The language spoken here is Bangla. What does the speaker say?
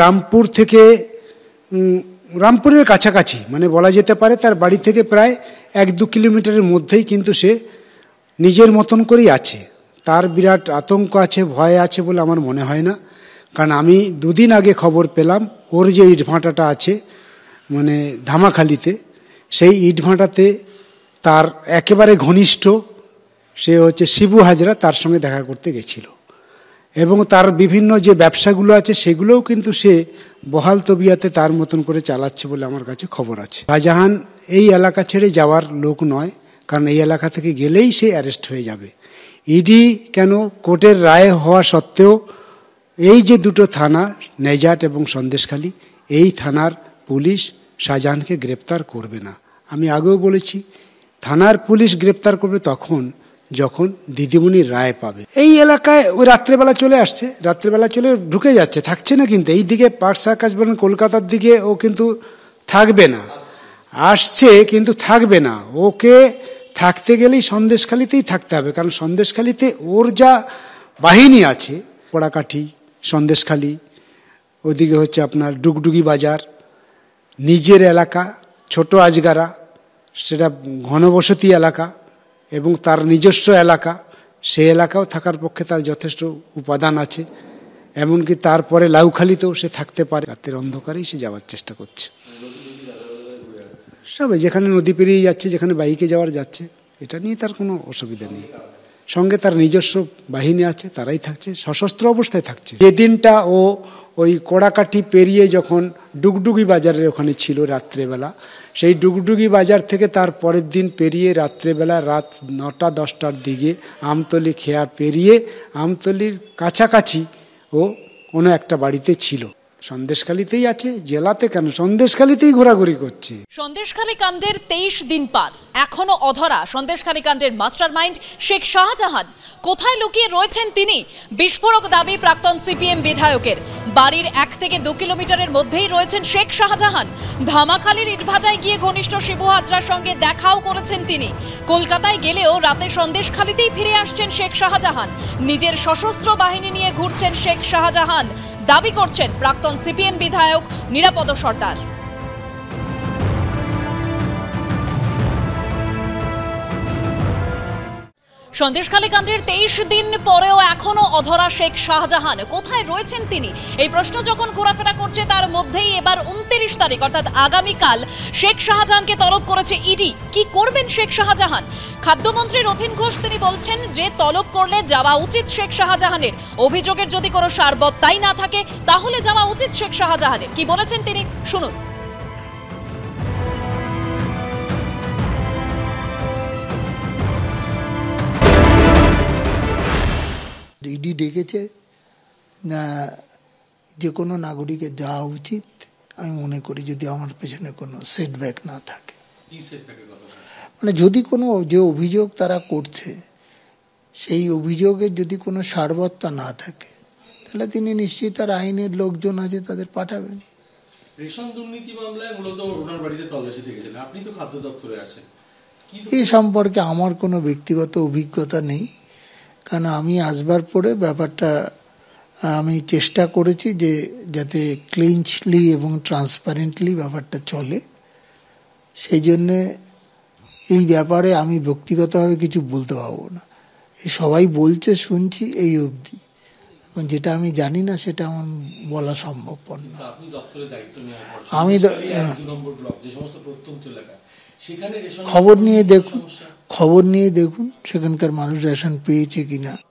রামপুর থেকে রামপুরের কাছাকাছি মানে বলা যেতে পারে তার বাড়ি থেকে প্রায় এক দু কিলোমিটারের মধ্যেই কিন্তু সে নিজের মতন করেই আছে তার বিরাট আতঙ্ক আছে ভয় আছে বলে আমার মনে হয় না কারণ আমি দুদিন আগে খবর পেলাম ওর যে ইটভাঁটাটা আছে মানে ধামাখালিতে সেই ইটভাঁটাতে তার একেবারে ঘনিষ্ঠ সে হচ্ছে শিবু হাজরা তার সঙ্গে দেখা করতে গেছিলো এবং তার বিভিন্ন যে ব্যবসাগুলো আছে সেগুলোও কিন্তু সে বহাল তবিয়াতে তার মতন করে চালাচ্ছে বলে আমার কাছে খবর আছে শাহজাহান এই এলাকা ছেড়ে যাওয়ার লোক নয় কারণ এই এলাকা থেকে গেলেই সে অ্যারেস্ট হয়ে যাবে ইডি e কেন কোর্টের রায় হওয়া সত্ত্বেও এই যে দুটো থানা নেজাট এবং সন্দেশখালী এই থানার পুলিশ শাহজাহানকে গ্রেপ্তার করবে না আমি আগেও বলেছি থানার পুলিশ গ্রেপ্তার করবে তখন যখন দিদিমণি রায় পাবে এই এলাকায় ওই রাত্রেবেলা চলে আসছে রাত্রেবেলা চলে ঢুকে যাচ্ছে থাকছে না কিন্তু এই দিকে পার্ক সার্কাস বলেন কলকাতার দিকে ও কিন্তু থাকবে না আসছে কিন্তু থাকবে না ওকে থাকতে গেলেই সন্দেশখালিতেই থাকতে হবে কারণ সন্দেশখালিতে ওর যা বাহিনী আছে পড়াকাঠি সন্দেশখালি ওদিকে হচ্ছে আপনার ডুগডুগি বাজার নিজের এলাকা ছোট আজগারা সেটা ঘনবসতি এলাকা এবং তার নিজস্ব এলাকা সেই এলাকাও থাকার পক্ষে তার যথেষ্ট উপাদান আছে এমনকি তারপরে লাউখালিতেও সে থাকতে পারে রাতের অন্ধকারেই সে যাওয়ার চেষ্টা করছে সবাই যেখানে নদী পেরিয়ে যাচ্ছে যেখানে বাইকে যাওয়ার যাচ্ছে এটা নিয়ে তার কোনো অসুবিধা নেই সঙ্গে তার নিজস্ব বাহিনী আছে তারাই থাকছে সশস্ত্র অবস্থায় থাকছে যেদিনটা ও ওই কোড়াকাঠি পেরিয়ে যখন ডুগডুগি বাজারের ওখানে ছিল রাত্রেবেলা সেই ডুগডুগি বাজার থেকে তার পরের দিন পেরিয়ে রাত্রেবেলা রাত নটা দশটার দিকে আমতলি খেয়া পেরিয়ে আমতলির কাছাকাছি ও কোনো একটা বাড়িতে ছিল সন্দেশখালিতেই আছে জেলাতে কেন সন্দেশখালিতেই ঘোরাঘুরি করছে সন্দেশখালী কাণ্ডের তেইশ দিন পার এখনও অধরা সন্দেশখালী কাণ্ডের মাস্টার মাইন্ড শেখ শাহজাহান কোথায় লুকিয়ে রয়েছেন তিনি বিস্ফোরক দাবি প্রাক্তন সিপিএম বিধায়কের বাড়ির এক থেকে দু কিলোমিটারের মধ্যেই রয়েছেন শেখ শাহজাহান ধামাখালির ইটভাটায় গিয়ে ঘনিষ্ঠ শিবু হাজরার সঙ্গে দেখাও করেছেন তিনি কলকাতায় গেলেও রাতে সন্দেশখালিতেই ফিরে আসছেন শেখ শাহজাহান নিজের সশস্ত্র বাহিনী নিয়ে ঘুরছেন শেখ শাহজাহান দাবি করছেন প্রাক্তন সিপিএম বিধায়ক নিরাপদ সর্দার সন্দেশখালী কাণ্ডের তেইশ দিন পরেও এখনও অধরা শেখ শাহজাহান কোথায় রয়েছেন তিনি এই প্রশ্ন যখন ঘোরাফেরা করছে তার মধ্যেই এবার উনত্রিশ তারিখ অর্থাৎ আগামীকাল শেখ শাহজাহানকে তলব করেছে ইডি কি করবেন শেখ শাহজাহান খাদ্যমন্ত্রী রথিন ঘোষ তিনি বলছেন যে তলব করলে যাওয়া উচিত শেখ শাহজাহানের অভিযোগের যদি কোনো সারবত্তাই না থাকে তাহলে যাওয়া উচিত শেখ শাহজাহানের কি বলেছেন তিনি শুনুন ইডি ডেকেছে না যে কোনো নাগরিকের যাওয়া উচিত আমি মনে করি যদি আমার পেছনে কোনো সেটব্যাক না থাকে মানে যদি কোনো যে অভিযোগ তারা করছে সেই অভিযোগে যদি কোনো সারবত্তা না থাকে তাহলে তিনি নিশ্চয়ই তার আইনের লোকজন আছে তাদের পাঠাবেন রেশন দুর্নীতি মামলায় মূলত ওনার বাড়িতে তল্লাশি আপনি তো খাদ্য দপ্তরে আছেন এ সম্পর্কে আমার কোনো ব্যক্তিগত অভিজ্ঞতা নেই কারণ আমি আসবার পরে ব্যাপারটা আমি চেষ্টা করেছি যে যাতে ক্লিনচলি এবং ট্রান্সপারেন্টলি ব্যাপারটা চলে সেই জন্যে এই ব্যাপারে আমি ব্যক্তিগতভাবে কিছু বলতে পারবো না সবাই বলছে শুনছি এই অবধি এবং যেটা আমি জানি না সেটা আমার বলা সম্ভবপর না আচ্ছা, আমি হ্যাঁ। খবর নিয়ে দেখুন খবর নিয়ে দেখুন সেখানকার মানুষ রেশন পেয়েছে কিনা